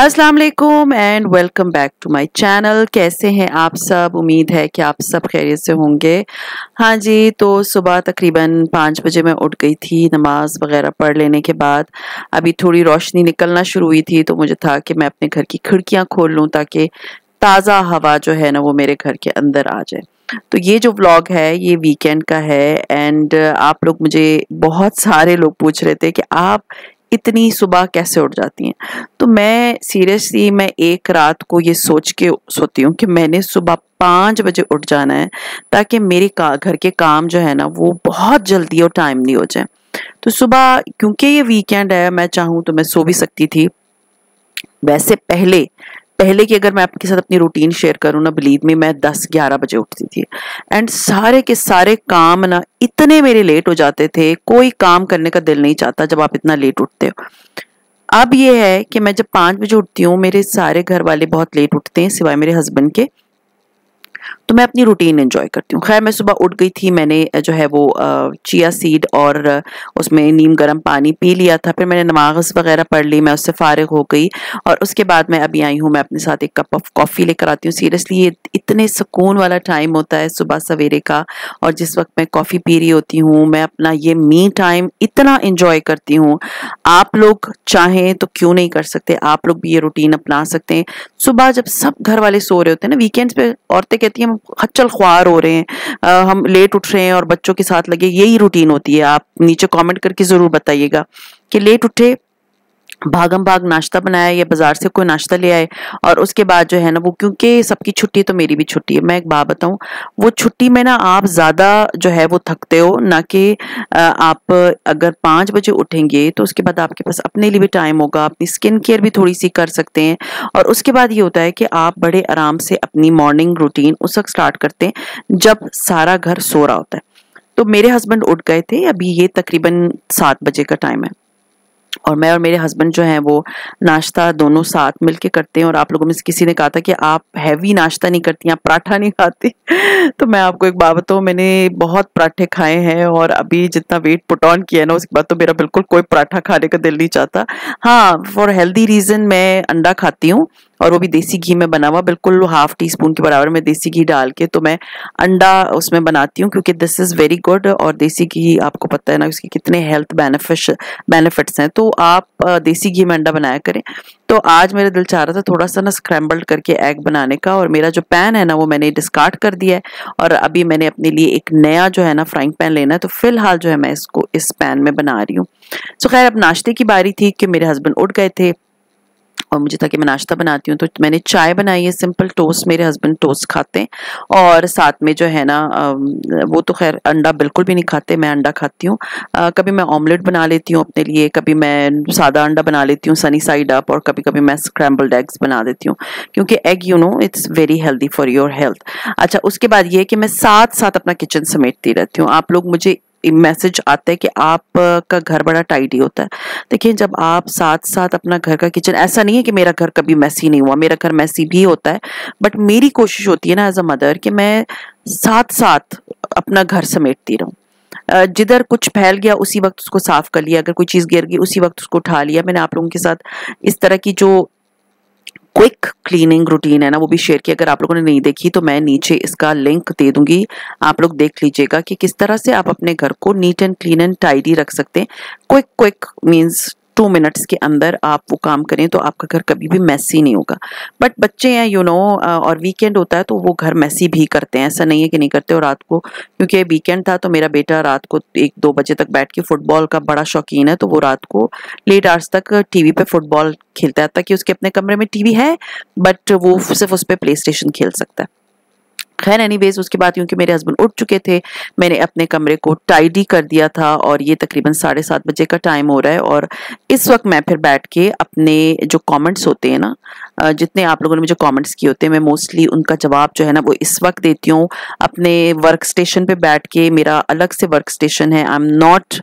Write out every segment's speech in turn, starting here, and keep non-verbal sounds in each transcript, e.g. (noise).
अस्सलाम वालेकुम and welcome back to my channel कैसे हैं आप सब उम्मीद है कि आप सब खैरियत से होंगे हाँ जी तो सुबह तकरीबन पाँच बजे मैं उठ गई थी नमाज़ वगैरह पढ़ लेने के बाद अभी थोड़ी रोशनी निकलना शुरू हुई थी तो मुझे था कि मैं अपने घर की खिड़कियाँ खोल लूँ ताकि ताज़ा हवा जो है ना वो मेरे घर के अंदर आ जाए तो ये जो व्लॉग है ये वीकेंड का है एंड आप लोग मुझे बहुत सारे लोग पूछ रहे थे कि आप इतनी सुबह कैसे उठ जाती हैं तो मैं सीरियसली मैं एक रात को ये सोच के सोती हूँ कि मैंने सुबह पाँच बजे उठ जाना है ताकि मेरे का घर के काम जो है ना वो बहुत जल्दी और टाइमली हो जाए तो सुबह क्योंकि ये वीकेंड है मैं चाहूँ तो मैं सो भी सकती थी वैसे पहले पहले की अगर मैं आपके साथ अपनी रूटीन शेयर करूँ ना बिलीव में मैं दस ग्यारह बजे उठती थी एंड सारे के सारे काम ना इतने मेरे लेट हो जाते थे कोई काम करने का दिल नहीं चाहता जब आप इतना लेट उठते हो अब ये है कि मैं जब पाँच बजे उठती हूँ मेरे सारे घर वाले बहुत लेट उठते हैं सिवाय मेरे हस्बैंड के तो मैं अपनी रूटीन इन्जॉय करती हूँ खैर मैं सुबह उठ गई थी मैंने जो है वो चिया सीड और उसमें नीम गर्म पानी पी लिया था फिर मैंने नमाज वगैरह पढ़ ली मैं उससे फारग हो गई और उसके बाद मैं अभी आई हूँ मैं अपने साथ एक कप ऑफ कॉफ़ी लेकर आती हूँ सीरियसली ये इतने सुकून वाला टाइम होता है सुबह सवेरे का और जिस वक्त मैं कॉफ़ी पी रही होती हूँ मैं अपना ये मी टाइम इतना इन्जॉय करती हूँ आप लोग चाहें तो क्यों नहीं कर सकते आप लोग भी ये रूटीन अपना सकते हैं सुबह जब सब घर वाले सो रहे होते हैं ना वीकेंड्स पे औरतें कहते कहती है हम खच्चल ख्वार हो रहे हैं आ, हम लेट उठ रहे हैं और बच्चों के साथ लगे यही रूटीन होती है आप नीचे कमेंट करके ज़रूर बताइएगा कि लेट उठे भागम भाग नाश्ता बनाया या बाज़ार से कोई नाश्ता ले आए और उसके बाद जो है ना वो क्योंकि सबकी छुट्टी तो मेरी भी छुट्टी है मैं एक बात बताऊँ वो छुट्टी में ना आप ज़्यादा जो है वो थकते हो ना कि आप अगर पाँच बजे उठेंगे तो उसके बाद आपके पास अपने लिए भी टाइम होगा अपनी स्किन केयर भी थोड़ी सी कर सकते हैं और उसके बाद ये होता है कि आप बड़े आराम से अपनी मॉर्निंग रूटीन उस वक्त स्टार्ट करते हैं जब सारा घर सो रहा होता है तो मेरे हस्बैंड उठ गए थे अभी ये तकरीबन सात बजे का टाइम है और मैं और मेरे हस्बैंड जो हैं वो नाश्ता दोनों साथ मिलके करते हैं और आप लोगों में से किसी ने कहा था कि आप हैवी नाश्ता नहीं करती आप पराठा नहीं खाती (laughs) तो मैं आपको एक बात बताऊँ मैंने बहुत पराठे खाए हैं और अभी जितना वेट पुट ऑन किया है ना उसके बाद तो मेरा बिल्कुल कोई पराठा खाने का दिल नहीं चाहता हाँ फॉर हेल्दी रीज़न मैं अंडा खाती हूँ और वो भी देसी घी में बना हुआ बिल्कुल हाफ टी स्पून के बराबर में देसी घी डाल के तो मैं अंडा उसमें बनाती हूँ क्योंकि दिस इज़ वेरी गुड और देसी घी आपको पता है ना उसके कितने हेल्थ बेनिफिट बेनिफिट्स हैं तो तो आप देसी घी में अंडा बनाया करें तो आज मेरा दिल चाह रहा था थोड़ा सा ना स्क्रैम्बल्ड करके एग बनाने का और मेरा जो पैन है ना वो मैंने डिस्कार्ड कर दिया है और अभी मैंने अपने लिए एक नया जो है ना फ्राइंग पैन लेना है तो फिलहाल जो है मैं इसको इस पैन में बना रही हूँ सो तो खैर अब नाश्ते की बारी थी कि मेरे हस्बैंड उठ गए थे और मुझे था कि मैं नाश्ता बनाती हूँ तो मैंने चाय बनाई है सिंपल टोस्ट मेरे हस्बैंड टोस्ट खाते हैं और साथ में जो है ना वो तो खैर अंडा बिल्कुल भी नहीं खाते मैं अंडा खाती हूँ कभी मैं ऑमलेट बना लेती हूँ अपने लिए कभी मैं सादा अंडा बना लेती हूँ सनी साइड अप और कभी कभी मैं स्क्रैम्बल्ड एग्स बना देती हूँ क्योंकि egg you know it's very healthy for your health अच्छा उसके बाद ये कि मैं साथ साथ अपना किचन समेटती रहती हूँ आप लोग मुझे मैसेज आते हैं कि आपका घर बड़ा टाइडी होता है देखिए जब आप साथ साथ अपना घर का किचन ऐसा नहीं है कि मेरा घर कभी मैसी नहीं हुआ मेरा घर मैसी भी होता है बट मेरी कोशिश होती है ना एज अ मदर कि मैं साथ साथ अपना घर समेटती रहूँ जिधर कुछ फैल गया उसी वक्त उसको साफ कर लिया अगर कोई चीज़ गिर गई उसी वक्त उसको उठा लिया मैंने आप लोगों के साथ इस तरह की जो क्विक क्लीनिंग रूटीन है ना वो भी शेयर की अगर आप लोगों ने नहीं देखी तो मैं नीचे इसका लिंक दे दूंगी आप लोग देख लीजिएगा कि किस तरह से आप अपने घर को neat and clean and tidy रख सकते हैं quick quick means two minutes के अंदर आप वो काम करें तो आपका घर कभी भी मैसी नहीं होगा बट बच्चे हैं यू नो और वीकेंड होता है तो वो घर मैसी भी करते हैं ऐसा नहीं है कि नहीं करते और रात को क्योंकि वीकेंड था तो मेरा बेटा रात को एक दो बजे तक बैठ के फुटबॉल का बड़ा शौकीन है तो वो रात को लेट आवर्स तक टीवी पे फुटबॉल खेलता है ताकि उसके अपने कमरे में टीवी है बट वो सिर्फ उस पर प्ले स्टेशन खेल सकता है खैर एनी वेज उसके बाद क्योंकि मेरे हस्बैंड उठ चुके थे मैंने अपने कमरे को टाइडी कर दिया था और ये तकरीबन साढ़े सात बजे का टाइम हो रहा है और इस वक्त मैं फिर बैठ के अपने जो कमेंट्स होते हैं ना जितने आप लोगों ने मुझे कमेंट्स किए होते हैं मैं मोस्टली उनका जवाब जो है ना वो इस वक्त देती हूँ अपने वर्क स्टेशन पर बैठ के मेरा अलग से वर्क स्टेशन है I am not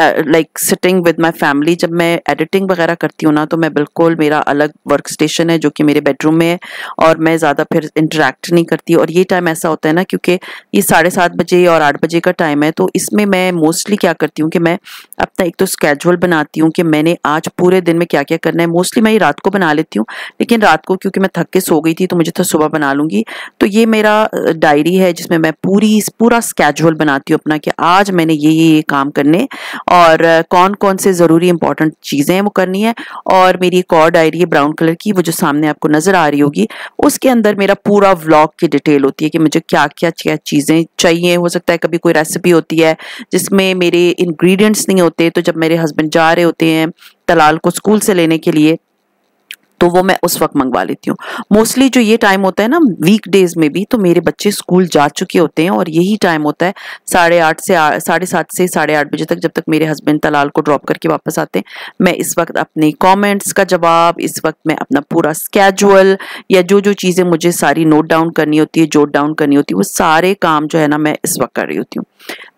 like sitting with my family जब मैं एडिटिंग वगैरह करती हूँ ना तो मैं बिल्कुल मेरा अलग वर्क स्टेशन है जो कि मेरे बेडरूम में है और मैं ज़्यादा फिर इंटरेक्ट नहीं करती और ये टाइम ऐसा होता है ना क्योंकि ये साढ़े सात बजे और आठ बजे का टाइम है तो इसमें मैं मोस्टली क्या करती हूँ कि मैं अपना एक तो स्केजुअल बनाती हूँ कि मैंने आज पूरे दिन में क्या क्या करना है मोस्टली मैं ये रात को बना लेती हूँ लेकिन रात को क्योंकि मैं थक के सो गई थी तो मुझे था तो सुबह बना लूँगी तो ये मेरा डायरी है जिसमें मैं पूरी पूरा स्केजुअल बनाती हूँ अपना कि आज मैंने ये ये ये काम करने और कौन कौन से ज़रूरी इंपॉर्टेंट चीज़ें हैं वो करनी है और मेरी एक और डायरी है ब्राउन कलर की वो जो सामने आपको नज़र आ रही होगी उसके अंदर मेरा पूरा व्लॉग की डिटेल होती है कि मुझे क्या क्या क्या चीज़ें चाहिए हो सकता है कभी कोई रेसिपी होती है जिसमें मेरे इंग्रेडिएंट्स नहीं होते तो जब मेरे हस्बैंड जा रहे होते हैं तलाल को स्कूल से लेने के लिए तो वो मैं उस वक्त मंगवा लेती हूँ मोस्टली जो ये टाइम होता है ना वीक डेज में भी तो मेरे बच्चे स्कूल जा चुके होते हैं और यही टाइम होता है साढ़े आठ से साढ़े सात से साढ़े आठ बजे तक जब तक मेरे हस्बैंड तलाल को ड्रॉप करके वापस आते हैं मैं इस वक्त अपने कॉमेंट्स का जवाब इस वक्त मैं अपना पूरा स्केजुअल या जो जो चीज़ें मुझे सारी नोट डाउन करनी होती है जोट डाउन करनी होती है वो सारे काम जो है ना मैं इस वक्त कर रही होती हूँ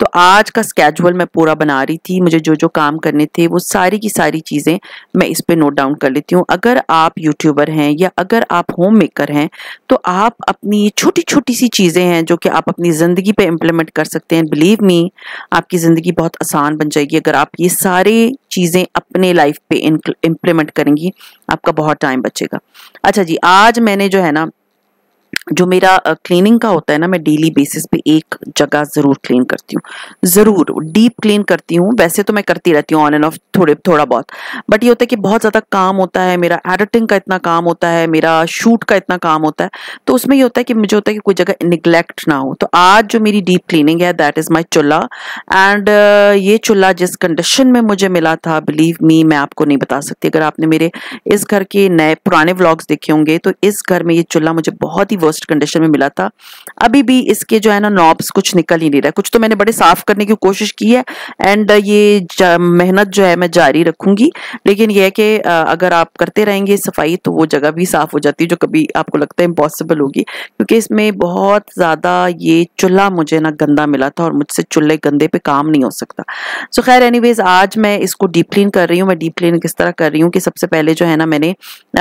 तो आज का स्केजुअल मैं पूरा बना रही थी मुझे जो जो काम करने थे वो सारी की सारी चीज़ें मैं इस पर नोट डाउन कर लेती हूँ अगर आप आप यूट्यूबर हैं या अगर आप होम मेकर हैं तो आप अपनी छोटी छोटी सी चीज़ें हैं जो कि आप अपनी ज़िंदगी पे इम्प्लीमेंट कर सकते हैं बिलीव मी आपकी ज़िंदगी बहुत आसान बन जाएगी अगर आप ये सारे चीज़ें अपने लाइफ पे इम्प्लीमेंट करेंगी आपका बहुत टाइम बचेगा अच्छा जी आज मैंने जो है ना जो मेरा क्लीनिंग का होता है ना मैं डेली बेसिस पे एक जगह ज़रूर क्लीन करती हूँ ज़रूर डीप क्लीन करती हूँ वैसे तो मैं करती रहती हूँ ऑन एंड ऑफ थोड़े थोड़ा बहुत बट ये होता है कि बहुत ज़्यादा काम होता है मेरा एडिटिंग का इतना काम होता है मेरा शूट का इतना काम होता है तो उसमें ये होता है कि मुझे होता है कि कोई जगह निग्लेक्ट ना हो तो आज जो मेरी डीप क्लीनिंग है that is my chulha and ये चूल्हा जिस कंडीशन में मुझे मिला था बिलीव मी मैं आपको नहीं बता सकती अगर आपने मेरे इस घर के नए पुराने व्लॉग्स देखे होंगे तो इस घर में ये चूल्हा मुझे बहुत ही वर्स्ट कंडीशन में मिला था अभी भी इसके जो है ना नॉब्स कुछ निकल ही नहीं रहा कुछ तो मैंने बड़े साफ करने की कोशिश की है एंड ये मेहनत जो है मैं जारी रखूंगी लेकिन यह है कि अगर आप करते रहेंगे सफाई तो वो जगह भी साफ हो जाती है जो कभी आपको लगता है इम्पॉसिबल होगी क्योंकि इसमें बहुत ज़्यादा ये चूल्हा मुझे ना गंदा मिला था और मुझसे चूल्हे गंदे पे काम नहीं हो सकता सो so, खैर एनी आज मैं इसको डीप क्लीन कर रही हूँ मैं डीप क्लीन किस तरह कर रही हूँ कि सबसे पहले जो है ना मैंने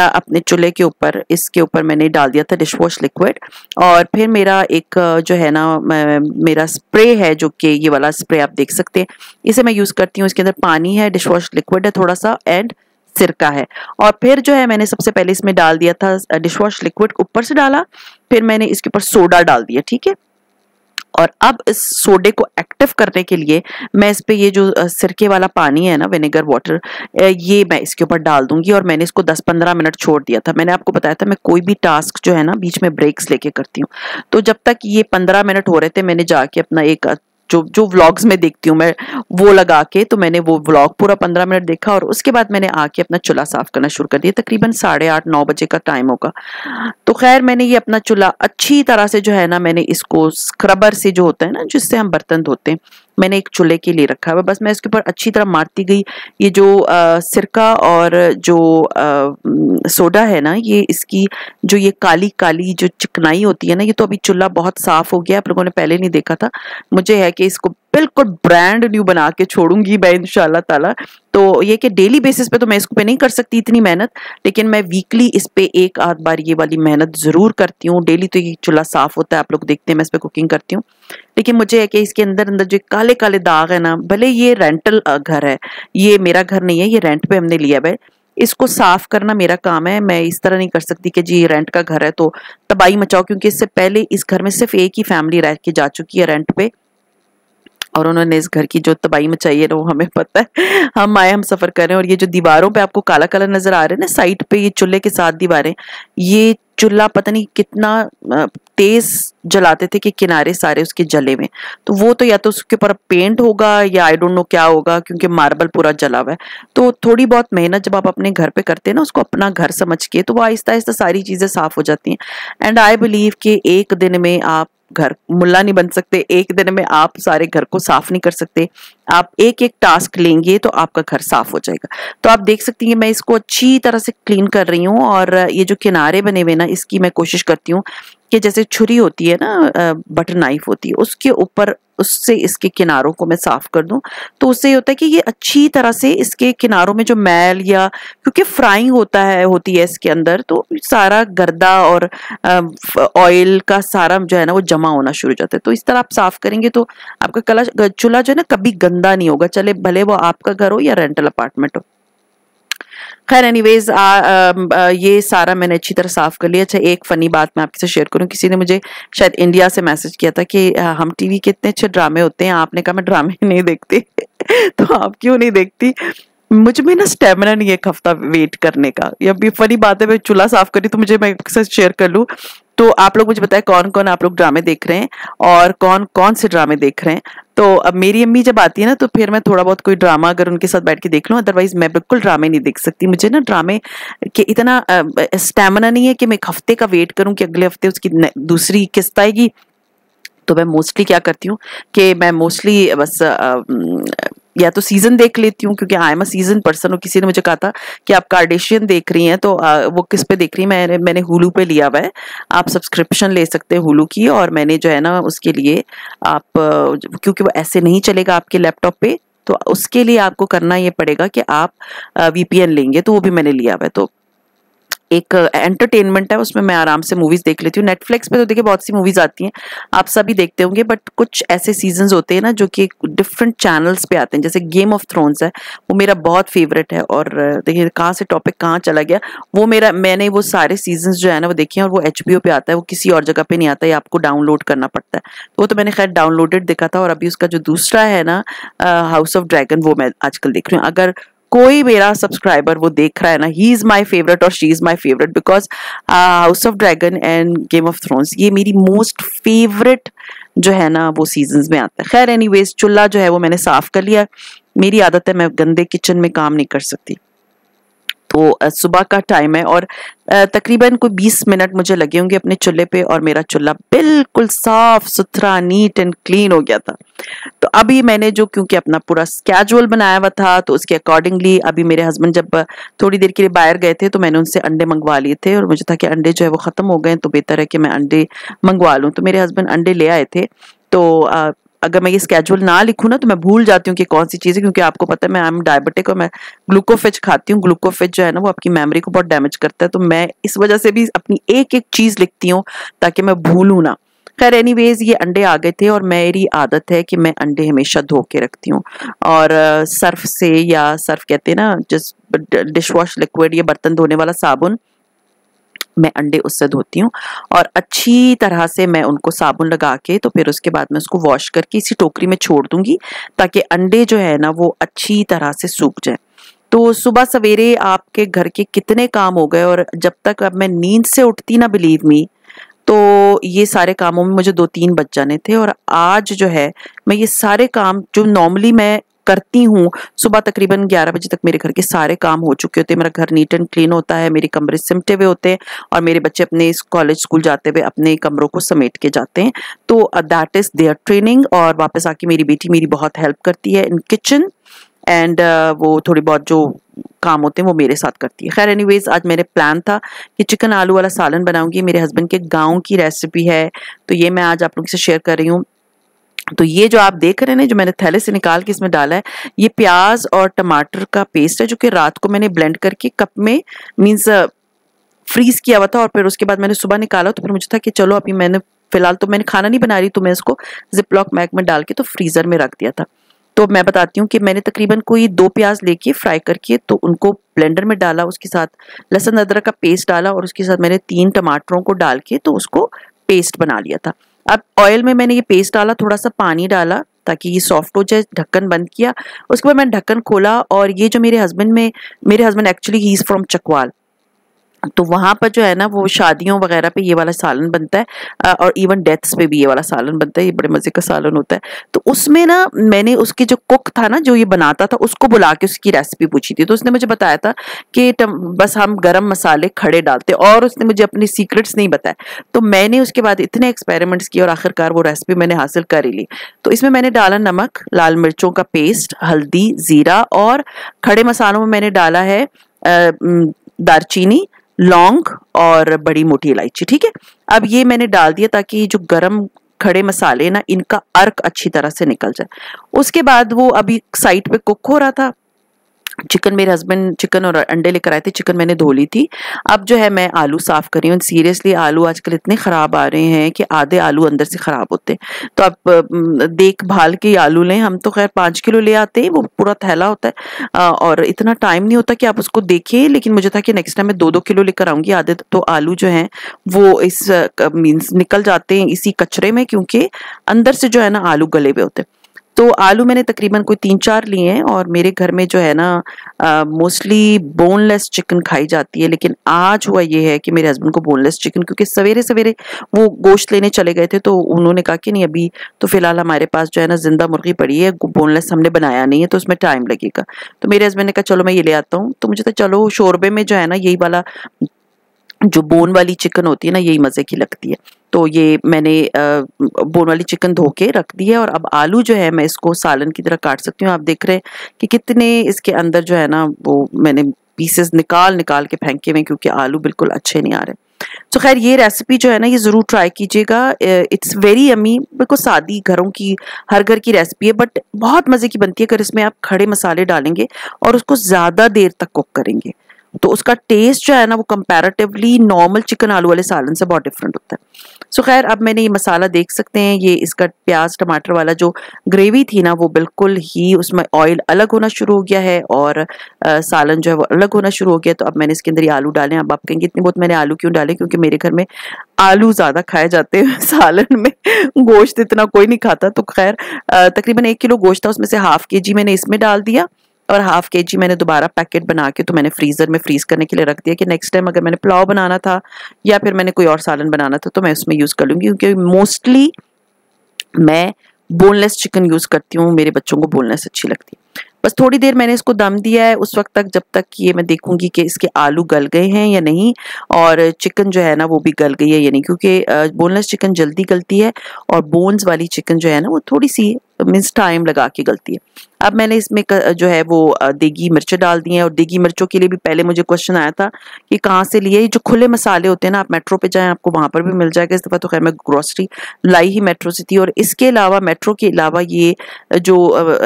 अपने चूल्हे के ऊपर इसके ऊपर मैंने डाल दिया था डिश वॉश लिक्विड लिक्विड और फिर मेरा एक जो है ना मेरा स्प्रे है जो कि ये वाला स्प्रे आप देख सकते हैं इसे मैं यूज़ करती हूँ इसके अंदर पानी है डिशवॉश लिक्विड है थोड़ा सा एंड सिरका है और फिर जो है मैंने सबसे पहले इसमें डाल दिया था डिशवॉश लिक्विड ऊपर से डाला फिर मैंने इसके ऊपर सोडा डाल दिया ठीक है और अब इस सोडे को एक्टिव करने के लिए मैं इस पे ये जो सिरके वाला पानी है ना विनेगर वाटर ये मैं इसके ऊपर डाल दूंगी और मैंने इसको 10-15 मिनट छोड़ दिया था मैंने आपको बताया था मैं कोई भी टास्क जो है ना बीच में ब्रेक्स लेके करती हूँ तो जब तक ये 15 मिनट हो रहे थे मैंने जाके अपना एक जो जो व्लॉग्स में देखती हूँ मैं वो लगा के तो मैंने वो व्लॉग पूरा पंद्रह मिनट देखा और उसके बाद मैंने आके अपना चूल्हा साफ करना शुरू कर दिया तकरीबन साढ़े आठ नौ बजे का टाइम होगा तो खैर मैंने ये अपना चूल्हा अच्छी तरह से जो है ना मैंने इसको स्क्रबर से जो होता है ना जिससे हम बर्तन धोते हैं मैंने एक चूल्हे के लिए रखा हुआ बस मैं इसके ऊपर अच्छी तरह मारती गई ये जो आ, सिरका और जो आ, सोडा है ना ये इसकी जो ये काली काली जो चिकनाई होती है ना ये तो अभी चूल्हा बहुत साफ़ हो गया आप लोगों ने पहले नहीं देखा था मुझे है कि इसको बिल्कुल ब्रांड न्यू बना के छोड़ूंगी मैं इन ताला तो ये कि डेली बेसिस पे तो मैं इसको पे नहीं कर सकती इतनी मेहनत लेकिन मैं वीकली इस पर एक आध बार ये वाली मेहनत ज़रूर करती हूँ डेली तो ये चूल्हा साफ़ होता है आप लोग देखते हैं मैं इस पर कुकिंग करती हूँ लेकिन मुझे है कि इसके अंदर अंदर जो काले काले दाग है ना भले ये रेंटल घर है ये मेरा घर नहीं है ये रेंट पे हमने लिया भाई इसको साफ करना मेरा काम है मैं इस तरह नहीं कर सकती कि जी रेंट का घर है तो तबाही मचाओ क्योंकि इससे पहले इस घर में सिर्फ एक ही फैमिली रह के जा चुकी है रेंट पे और उन्होंने इस घर की जो तबाही मचाई है ना वो हमें पता है हम आए हम सफ़र कर रहे हैं और ये जो दीवारों पे आपको काला काला नज़र आ रहा है ना साइड पे ये चूल्हे के साथ दीवारें ये चूल्हा पता नहीं कितना तेज जलाते थे कि किनारे सारे उसके जले में तो वो तो या तो उसके ऊपर पेंट होगा या आई डोंट नो क्या होगा क्योंकि मार्बल पूरा जला हुआ है तो थोड़ी बहुत मेहनत जब आप अपने घर पे करते हैं ना उसको अपना घर समझ के तो वो आहिस्ता आहिस्ता सारी चीज़ें साफ हो जाती हैं एंड आई बिलीव कि एक दिन में आप घर मुल्ला नहीं बन सकते एक दिन में आप सारे घर को साफ नहीं कर सकते आप एक एक टास्क लेंगे तो आपका घर साफ हो जाएगा तो आप देख सकते हैं मैं इसको अच्छी तरह से क्लीन कर रही हूँ और ये जो किनारे बने हुए ना इसकी मैं कोशिश करती हूँ कि जैसे छुरी होती है ना बटर नाइफ होती है उसके ऊपर उससे इसके किनारों को मैं साफ कर दूं तो उससे ये होता है कि ये अच्छी तरह से इसके किनारों में जो मैल या क्योंकि फ्राइंग होता है होती है इसके अंदर तो सारा गर्दा और ऑयल का सारा जो है ना वो जमा होना शुरू हो जाता है तो इस तरह आप साफ करेंगे तो आपका कला चूल्हा जो है ना कभी गंदा गंदा नहीं होगा चले भले वो आपका घर हो या रेंटल अपार्टमेंट हो खैर एनीवेज ये सारा मैंने अच्छी तरह साफ कर लिया अच्छा एक फ़नी बात मैं आपके साथ शेयर करूं किसी ने मुझे शायद इंडिया से मैसेज किया था कि हम टीवी के इतने अच्छे ड्रामे होते हैं आपने कहा मैं ड्रामे नहीं देखती (laughs) तो आप क्यों नहीं देखती मुझ में ना स्टेमिना नहीं है एक हफ्ता वेट करने का या भी फनी बात है मैं चूल्हा साफ करी तो मुझे मैं आपके शेयर कर लूँ तो आप लोग मुझे बताएं कौन कौन आप लोग ड्रामे देख रहे हैं और कौन कौन से ड्रामे देख रहे हैं तो अब मेरी अम्मी जब आती है ना तो फिर मैं थोड़ा बहुत कोई ड्रामा अगर उनके साथ बैठ के देख लूँ अदरवाइज मैं बिल्कुल ड्रामे नहीं देख सकती मुझे ना ड्रामे के इतना स्टेमिना नहीं है कि मैं एक हफ्ते का वेट करूँ कि अगले हफ्ते उसकी दूसरी किस्त आएगी तो मैं मोस्टली क्या करती हूँ कि मैं मोस्टली बस या तो सीजन देख लेती हूँ क्योंकि I am a season person और किसी ने मुझे कहा था कि आप कार्डेशियन देख रही हैं तो आ, वो किस पे देख रही है मैंने मैंने हुलू पे लिया हुआ है आप सब्सक्रिप्शन ले सकते हैं हुलू की और मैंने जो है ना उसके लिए आप क्योंकि वो ऐसे नहीं चलेगा आपके लैपटॉप पे तो उसके लिए आपको करना ये पड़ेगा कि आप वीपीएन लेंगे तो वो भी मैंने लिया हुआ है तो एक एंटरटेनमेंट है उसमें मैं आराम से मूवीज़ देख लेती हूँ नेटफ्लिक्स पे तो देखिए बहुत सी मूवीज़ आती हैं आप सभी देखते होंगे बट कुछ ऐसे सीजन होते हैं ना जो कि डिफरेंट चैनल्स पे आते हैं जैसे गेम ऑफ थ्रोन्स है वो मेरा बहुत फेवरेट है और देखिए कहाँ से टॉपिक कहाँ चला गया वो मेरा मैंने वो सारे सीजन जो है ना वो देखे हैं और वो एच पे आता है वो किसी और जगह पर नहीं आता है आपको डाउनलोड करना पड़ता है तो वो तो मैंने खैर डाउनलोडेड देखा था और अभी उसका जो दूसरा है ना हाउस ऑफ ड्रैगन वो मैं आजकल देख रही हूँ अगर कोई मेरा सब्सक्राइबर वो देख रहा है ना ही इज़ माई फेवरेट और she is my favourite because House of Dragon and Game of Thrones ये मेरी मोस्ट फेवरेट जो है ना वो सीजन में आता है खैर एनीवेज चूल्हा जो है वो मैंने साफ़ कर लिया मेरी आदत है मैं गंदे किचन में काम नहीं कर सकती तो सुबह का टाइम है और तकरीबन कोई बीस मिनट मुझे लगे होंगे अपने चूल्हे पे और मेरा चूल्हा बिल्कुल साफ सुथरा नीट एंड क्लीन हो गया था तो अभी मैंने जो क्योंकि अपना पूरा स्कैजुअल बनाया हुआ था तो उसके अकॉर्डिंगली अभी मेरे हस्बैंड जब थोड़ी देर के लिए बाहर गए थे तो मैंने उनसे अंडे मंगवा लिए थे और मुझे था कि अंडे जो है वो ख़त्म हो गए तो बेहतर है कि मैं अंडे मंगवा लूँ तो मेरे हस्बैंड अंडे ले आए थे तो अगर मैं ये स्केजुअल ना लिखूँ ना तो मैं भूल जाती हूँ कि कौन सी चीज़ है क्योंकि आपको पता है मैं आई एम डायबिटिक और मैं ग्लूकोफिज खाती हूँ ग्लूकोफिज जो है ना वो आपकी मेमोरी को बहुत डैमेज करता है तो मैं इस वजह से भी अपनी एक एक चीज़ लिखती हूँ ताकि मैं भूलूँ ना खैर एनी ये अंडे आ गए थे और मेरी आदत है कि मैं अंडे हमेशा धो के रखती हूँ और सर्फ से या सर्फ कहते हैं ना जिस डिश वॉश लिक्विड या बर्तन धोने वाला साबुन मैं अंडे उससे धोती हूँ और अच्छी तरह से मैं उनको साबुन लगा के तो फिर उसके बाद मैं उसको वॉश करके इसी टोकरी में छोड़ दूंगी ताकि अंडे जो है ना वो अच्छी तरह से सूख जाए तो सुबह सवेरे आपके घर के कितने काम हो गए और जब तक अब मैं नींद से उठती ना बिलीव मी तो ये सारे कामों में मुझे दो तीन बच जाने थे और आज जो है मैं ये सारे काम जो नॉर्मली मैं करती हूँ सुबह तकरीबन 11 बजे तक मेरे घर के सारे काम हो चुके होते हैं मेरा घर नीट एंड क्लीन होता है मेरे कमरे सिमटे हुए होते हैं और मेरे बच्चे अपने कॉलेज स्कूल जाते हुए अपने कमरों को समेट के जाते हैं तो दैट इज़ देयर ट्रेनिंग और वापस आके मेरी बेटी मेरी बहुत हेल्प करती है इन किचन एंड uh, वो थोड़ी बहुत जो काम होते हैं वो मेरे साथ करती है खैर एनीवेज आज मेरे प्लान था कि चिकन आलू वाला सालन बनाऊंगी मेरे हस्बैंड के गाँव की रेसिपी है तो ये मैं आज आप लोगों से शेयर कर रही हूँ तो ये जो आप देख रहे हैं जो मैंने थैले से निकाल के इसमें डाला है ये प्याज और टमाटर का पेस्ट है जो कि रात को मैंने ब्लेंड करके कप में मीन्स फ्रीज किया हुआ था और फिर उसके बाद मैंने सुबह निकाला तो फिर मुझे था कि चलो अभी मैंने फिलहाल तो मैंने खाना नहीं बना रही तो मैं इसको जिपलॉक मैग में डाल के तो फ्रीज़र में रख दिया था तो मैं बताती हूँ कि मैंने तकरीबन कोई दो प्याज लेके फ्राई करके तो उनको ब्लेंडर में डाला उसके साथ लहसुन अदरक का पेस्ट डाला और उसके साथ मैंने तीन टमाटरों को डाल के तो उसको पेस्ट बना लिया था अब ऑयल में मैंने ये पेस्ट डाला थोड़ा सा पानी डाला ताकि ये सॉफ्ट हो जाए ढक्कन बंद किया उसके बाद मैंने ढक्कन खोला और ये जो मेरे हस्बैंड में मेरे husband actually he is from Chakwal तो वहाँ पर जो है ना वो शादियों वगैरह पे ये वाला सालन बनता है और इवन डेथ्स पे भी ये वाला सालन बनता है ये बड़े मज़े का सालन होता है तो उसमें ना मैंने उसकी जो कुक था ना जो ये बनाता था उसको बुला के उसकी रेसिपी पूछी थी तो उसने मुझे बताया था कि बस हम गर्म मसाले खड़े डालते और उसने मुझे अपने सीक्रेट्स नहीं बताए तो मैंने उसके बाद इतने एक्सपेरिमेंट्स किए और आखिरकार वो रेसिपी मैंने हासिल कर ही ली तो इसमें मैंने डाला नमक लाल मिर्चों का पेस्ट हल्दी ज़ीरा और खड़े मसालों में मैंने डाला है दारचीनी लौंग और बड़ी मोटी इलायची ठीक है अब ये मैंने डाल दिया ताकि जो गरम खड़े मसाले ना इनका अर्क अच्छी तरह से निकल जाए उसके बाद वो अभी साइड पे कुक हो रहा था चिकन मेरे हस्बैंड चिकन और अंडे लेकर आए थे चिकन मैंने धो ली थी अब जो है मैं आलू साफ़ कर रही हूँ सीरियसली आलू आजकल इतने ख़राब आ रहे हैं कि आधे आलू अंदर से ख़राब होते हैं तो आप देख भाल के आलू लें हम तो खैर पाँच किलो ले आते हैं वो पूरा थैला होता है और इतना टाइम नहीं होता कि आप उसको देखें लेकिन मुझे था कि नेक्स्ट टाइम मैं दो दो किलो लेकर आऊँगी आधे तो आलू जो है वो इस मीन्स निकल जाते हैं इसी कचरे में क्योंकि अंदर से जो है ना आलू गले हुए होते हैं तो आलू मैंने तकरीबन कोई तीन चार लिए हैं और मेरे घर में जो है ना मोस्टली बोनलेस चिकन खाई जाती है लेकिन आज हुआ ये है कि मेरे हस्बैंड को बोनलेस चिकन क्योंकि सवेरे सवेरे वो गोश्त लेने चले गए थे तो उन्होंने कहा कि नहीं अभी तो फ़िलहाल हमारे पास जो है ना ज़िंदा मुर्गी पड़ी है बोनलेस हमने बनाया नहीं है तो उसमें टाइम लगेगा तो मेरे हस्बैंड ने कहा चलो मैं ये ले आता हूँ तो मुझे तो चलो शोरबे में जो है ना यही वाला जो बोन वाली चिकन होती है ना यही मज़े की लगती है तो ये मैंने बोन वाली चिकन धो के रख दी है और अब आलू जो है मैं इसको सालन की तरह काट सकती हूँ आप देख रहे हैं कि कितने इसके अंदर जो है ना वो मैंने पीसेस निकाल निकाल के फेंके हुए क्योंकि आलू बिल्कुल अच्छे नहीं आ रहे तो खैर ये रेसिपी जो है ना ये ज़रूर ट्राई कीजिएगा इट्स वेरी अमी बिल्कुल सादी घरों की हर घर की रेसिपी है बट बहुत मज़े की बनती है अगर इसमें आप खड़े मसाले डालेंगे और उसको ज़्यादा देर तक कुक करेंगे तो उसका टेस्ट जो है ना वो कंपैरेटिवली नॉर्मल चिकन आलू वाले सालन से बहुत डिफरेंट होता है सो so, खैर अब मैंने ये मसाला देख सकते हैं ये इसका प्याज टमाटर वाला जो ग्रेवी थी ना वो बिल्कुल ही उसमें ऑयल अलग होना शुरू हो गया है और आ, सालन जो है वो अलग होना शुरू हो गया तो अब मैंने इसके अंदर ये आलू डाले अब आप कहेंगे इतने बहुत मैंने आलू क्यों डाले क्योंकि मेरे घर में आलू ज़्यादा खाए जाते हैं (laughs) सालन में गोश्त इतना कोई नहीं खाता तो खैर तकरीबन एक किलो गोश्त था उसमें से हाफ के जी मैंने इसमें डाल दिया और हाफ के जी मैंने दोबारा पैकेट बना के तो मैंने फ्रीज़र में फ्रीज़ करने के लिए रख दिया कि नेक्स्ट टाइम अगर मैंने पुलाव बनाना था या फिर मैंने कोई और सालन बनाना था तो मैं उसमें यूज़ कर लूंगी क्योंकि मोस्टली मैं बोनलेस चिकन यूज़ करती हूँ मेरे बच्चों को बोनलेस अच्छी लगती है बस थोड़ी देर मैंने इसको दम दिया है उस वक्त तक जब तक ये मैं देखूंगी कि इसके आलू गल गए हैं या नहीं और चिकन जो है ना वो भी गल गई है या नहीं क्योंकि बोनलेस चिकन जल्दी गलती है और बोन्स वाली चिकन जो है ना वो थोड़ी सी मीन्स तो टाइम लगा के गलती है अब मैंने इसमें जो है वो देगी मिर्चें डाल दी हैं और देगी मिर्चों के लिए भी पहले मुझे क्वेश्चन आया था कि कहाँ से लिए जो खुले मसाले होते हैं ना आप मेट्रो पे जाएं आपको वहाँ पर भी मिल जाएगा इस दफ़ा तो खैर मैं ग्रॉसरी लाई ही मेट्रो से थी और इसके अलावा मेट्रो के अलावा ये जो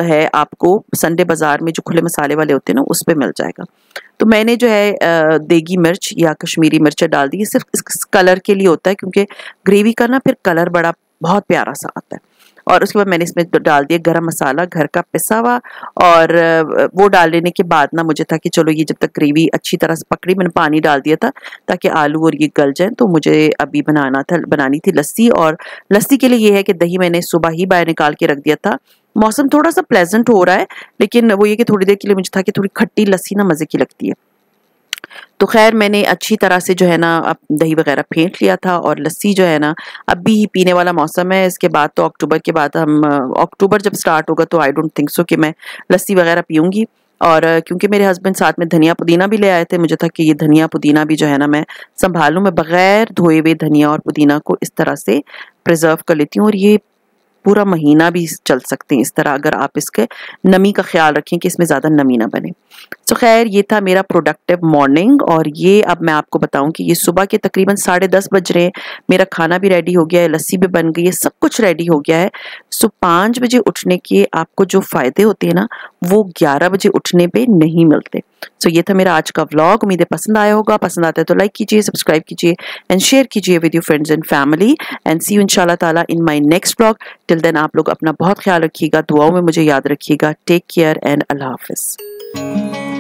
है आपको संडे बाज़ार में जो खुले मसाले वाले होते हैं ना उस पर मिल जाएगा तो मैंने जो है देगी मिर्च या कश्मीरी मिर्चें डाल दी सिर्फ इस कलर के लिए होता है क्योंकि ग्रेवी का ना फिर कलर बड़ा बहुत प्यारा सा आता है और उसके बाद मैंने इसमें डाल दिया गरम मसाला घर का पिसा हुआ और वो डाल लेने के बाद ना मुझे था कि चलो ये जब तक ग्रेवी अच्छी तरह से पकड़ी मैंने पानी डाल दिया था ताकि आलू और ये गल जाए तो मुझे अभी बनाना था बनानी थी लस्सी और लस्सी के लिए ये है कि दही मैंने सुबह ही बाहर निकाल के रख दिया था मौसम थोड़ा सा प्लेजेंट हो रहा है लेकिन वो ये कि थोड़ी देर के लिए मुझे था कि थोड़ी खट्टी लस्सी ना मज़े की लगती है तो खैर मैंने अच्छी तरह से जो है ना अब दही वगैरह फेंट लिया था और लस्सी जो है ना अभी ही पीने वाला मौसम है इसके बाद तो अक्टूबर के बाद हम अक्टूबर जब स्टार्ट होगा तो आई डोंट थिंक सो कि मैं लस्सी वगैरह पीऊँगी और क्योंकि मेरे हस्बैंड साथ में धनिया पुदीना भी ले आए थे मुझे था कि ये धनिया पुदीना भी जो है ना मैं संभालूँ मैं बग़ैर धोए हुए धनिया और पुदीना को इस तरह से प्रिजर्व कर लेती हूँ और ये पूरा महीना भी चल सकते हैं इस तरह अगर आप इसके नमी का ख्याल रखें कि इसमें ज़्यादा नमी ना बने तो खैर ये था मेरा प्रोडक्टिव मॉर्निंग और ये अब मैं आपको बताऊं कि ये सुबह के तकरीबन साढ़े दस बज रहे हैं मेरा खाना भी रेडी हो गया है लस्सी भी बन गई है सब कुछ रेडी हो गया है सो पाँच बजे उठने के आपको जो फ़ायदे होते हैं ना वो ग्यारह बजे उठने पे नहीं मिलते सो so, ये था मेरा आज का व्लॉग उम्मीदें पसंद आया होगा पसंद आता है तो लाइक कीजिए सब्सक्राइब कीजिए एंड शेयर कीजिए with your friends and family and see इन शाला तला in my next blog till then आप लोग अपना बहुत ख्याल रखिएगा दुआओं में मुझे याद रखिएगा टेक केयर एंड अल्लाह हाफिज़